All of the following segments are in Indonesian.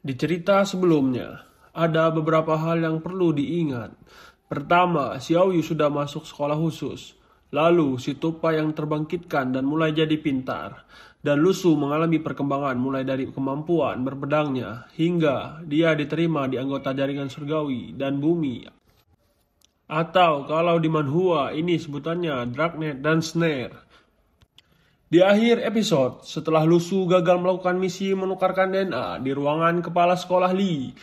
Di cerita sebelumnya, ada beberapa hal yang perlu diingat. Pertama, Xiao Yu sudah masuk sekolah khusus. Lalu, si Tupa yang terbangkitkan dan mulai jadi pintar. Dan Lusu mengalami perkembangan mulai dari kemampuan berpedangnya hingga dia diterima di anggota jaringan surgawi dan bumi. Atau kalau di Manhua ini sebutannya Dragnet dan Snare. Di akhir episode, setelah Lusu gagal melakukan misi menukarkan DNA di ruangan kepala sekolah Li,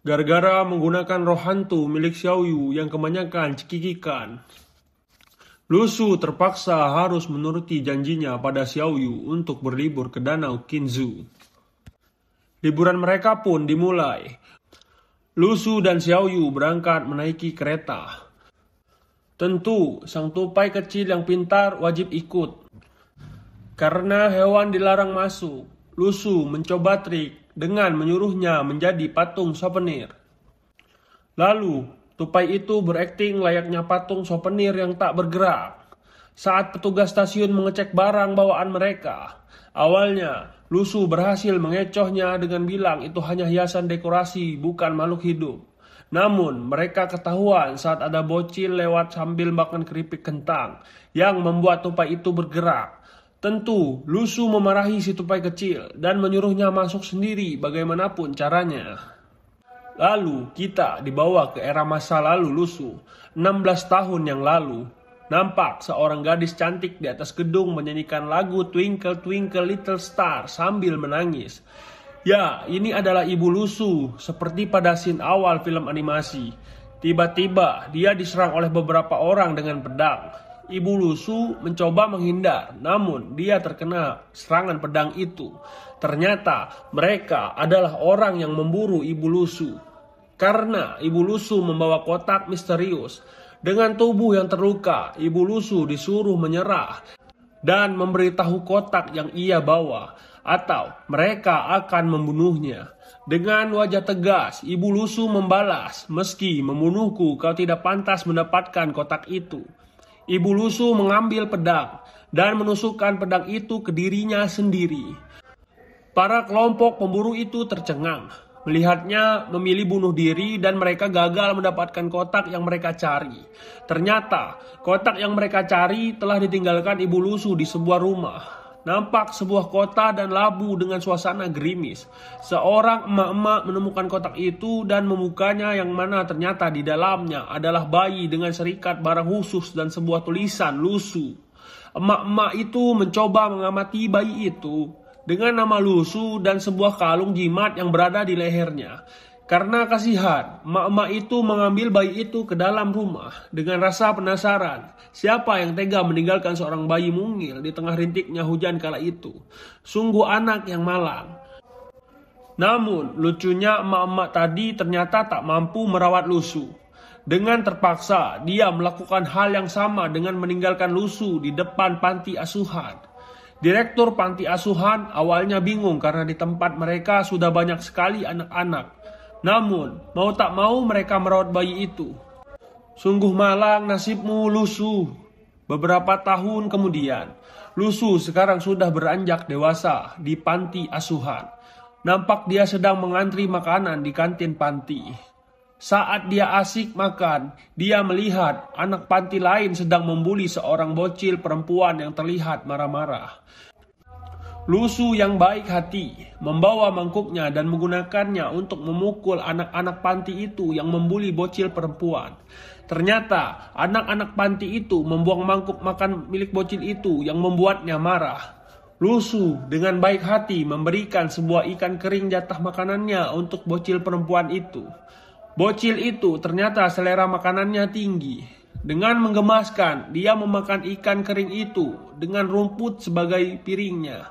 gara-gara menggunakan roh hantu milik Xiaoyu yang kebanyakan cekikikan, Lusu terpaksa harus menuruti janjinya pada Xiaoyu untuk berlibur ke Danau Kinzu. Liburan mereka pun dimulai. Lusu dan Xiaoyu berangkat menaiki kereta. Tentu, sang tupai kecil yang pintar wajib ikut. Karena hewan dilarang masuk, Lusu mencoba trik dengan menyuruhnya menjadi patung souvenir. Lalu, tupai itu berakting layaknya patung souvenir yang tak bergerak. Saat petugas stasiun mengecek barang bawaan mereka, awalnya Lusu berhasil mengecohnya dengan bilang itu hanya hiasan dekorasi, bukan makhluk hidup. Namun, mereka ketahuan saat ada bocil lewat sambil makan keripik kentang yang membuat tupai itu bergerak. Tentu, Lusu memarahi si tupai kecil dan menyuruhnya masuk sendiri bagaimanapun caranya. Lalu kita dibawa ke era masa lalu Lusu, 16 tahun yang lalu. Nampak seorang gadis cantik di atas gedung menyanyikan lagu Twinkle Twinkle Little Star sambil menangis. Ya, ini adalah ibu Lusu, seperti pada scene awal film animasi. Tiba-tiba dia diserang oleh beberapa orang dengan pedang. Ibu Lusu mencoba menghindar, namun dia terkena serangan pedang itu. Ternyata mereka adalah orang yang memburu Ibu Lusu. Karena Ibu Lusu membawa kotak misterius. Dengan tubuh yang terluka, Ibu Lusu disuruh menyerah dan memberitahu kotak yang ia bawa atau mereka akan membunuhnya. Dengan wajah tegas, Ibu Lusu membalas, "Meski membunuhku, kau tidak pantas mendapatkan kotak itu." Ibu Lusu mengambil pedang dan menusukkan pedang itu ke dirinya sendiri. Para kelompok pemburu itu tercengang. Melihatnya memilih bunuh diri dan mereka gagal mendapatkan kotak yang mereka cari. Ternyata kotak yang mereka cari telah ditinggalkan ibu Lusu di sebuah rumah. Nampak sebuah kota dan labu dengan suasana gerimis. Seorang emak-emak menemukan kotak itu dan membukanya yang mana ternyata di dalamnya adalah bayi dengan serikat barang khusus dan sebuah tulisan lusu. Emak-emak itu mencoba mengamati bayi itu dengan nama lusu dan sebuah kalung jimat yang berada di lehernya. Karena kasihan, emak-emak itu mengambil bayi itu ke dalam rumah dengan rasa penasaran. Siapa yang tega meninggalkan seorang bayi mungil di tengah rintiknya hujan kala itu? Sungguh anak yang malang. Namun, lucunya emak-emak tadi ternyata tak mampu merawat lusu. Dengan terpaksa, dia melakukan hal yang sama dengan meninggalkan lusu di depan panti asuhan. Direktur panti asuhan awalnya bingung karena di tempat mereka sudah banyak sekali anak-anak namun, mau tak mau mereka merawat bayi itu. Sungguh malang nasibmu, Lusu. Beberapa tahun kemudian, Lusu sekarang sudah beranjak dewasa di panti asuhan. Nampak dia sedang mengantri makanan di kantin panti. Saat dia asik makan, dia melihat anak panti lain sedang membuli seorang bocil perempuan yang terlihat marah-marah. Lusu yang baik hati membawa mangkuknya dan menggunakannya untuk memukul anak-anak panti itu yang membuli bocil perempuan. Ternyata anak-anak panti itu membuang mangkuk makan milik bocil itu yang membuatnya marah. Lusu dengan baik hati memberikan sebuah ikan kering jatah makanannya untuk bocil perempuan itu. Bocil itu ternyata selera makanannya tinggi dengan menggemaskan, dia memakan ikan kering itu dengan rumput sebagai piringnya.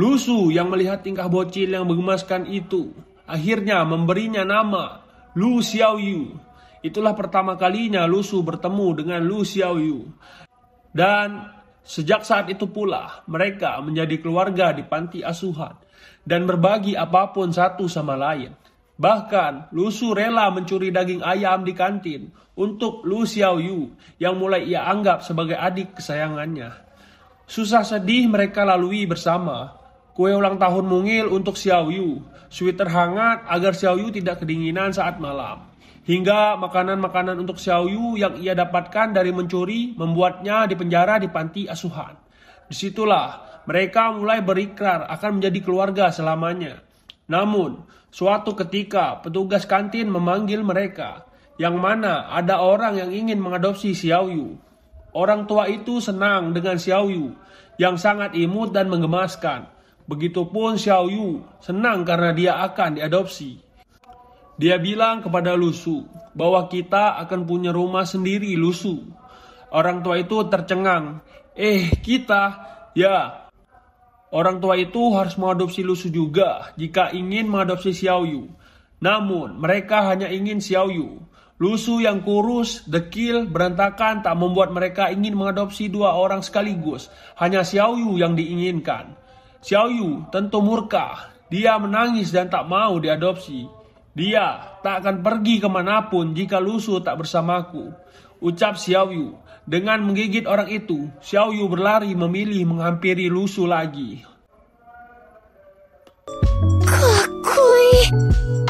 Lusu yang melihat tingkah bocil yang menggemaskan itu, akhirnya memberinya nama Lu Xiaoyu. Itulah pertama kalinya Lusu bertemu dengan Lu Xiaoyu. Dan sejak saat itu pula, mereka menjadi keluarga di panti asuhan dan berbagi apapun satu sama lain. Bahkan, Lusu rela mencuri daging ayam di kantin untuk Lu Yu yang mulai ia anggap sebagai adik kesayangannya. Susah sedih mereka lalui bersama. Kue ulang tahun mungil untuk Xiao Xiaoyu, sweater hangat agar Xiao Xiaoyu tidak kedinginan saat malam. Hingga makanan-makanan untuk Xiao Xiaoyu yang ia dapatkan dari mencuri membuatnya dipenjara di panti asuhan. Disitulah mereka mulai berikrar akan menjadi keluarga selamanya. Namun, suatu ketika petugas kantin memanggil mereka, yang mana ada orang yang ingin mengadopsi Xiaoyu. Orang tua itu senang dengan Xiaoyu yang sangat imut dan menggemaskan. Begitupun Xiaoyu senang karena dia akan diadopsi. Dia bilang kepada Lusu bahwa kita akan punya rumah sendiri Lusu. Orang tua itu tercengang. Eh kita, ya Orang tua itu harus mengadopsi Lusu juga jika ingin mengadopsi Xiaoyu. Namun, mereka hanya ingin Xiaoyu. Lusu yang kurus, dekil, berantakan tak membuat mereka ingin mengadopsi dua orang sekaligus. Hanya Xiaoyu yang diinginkan. Xiaoyu tentu murka. Dia menangis dan tak mau diadopsi. Dia tak akan pergi kemanapun jika Lusu tak bersamaku. Ucap Xiaoyu Dengan menggigit orang itu, Xiaoyu berlari memilih menghampiri Lusu lagi. Kakui.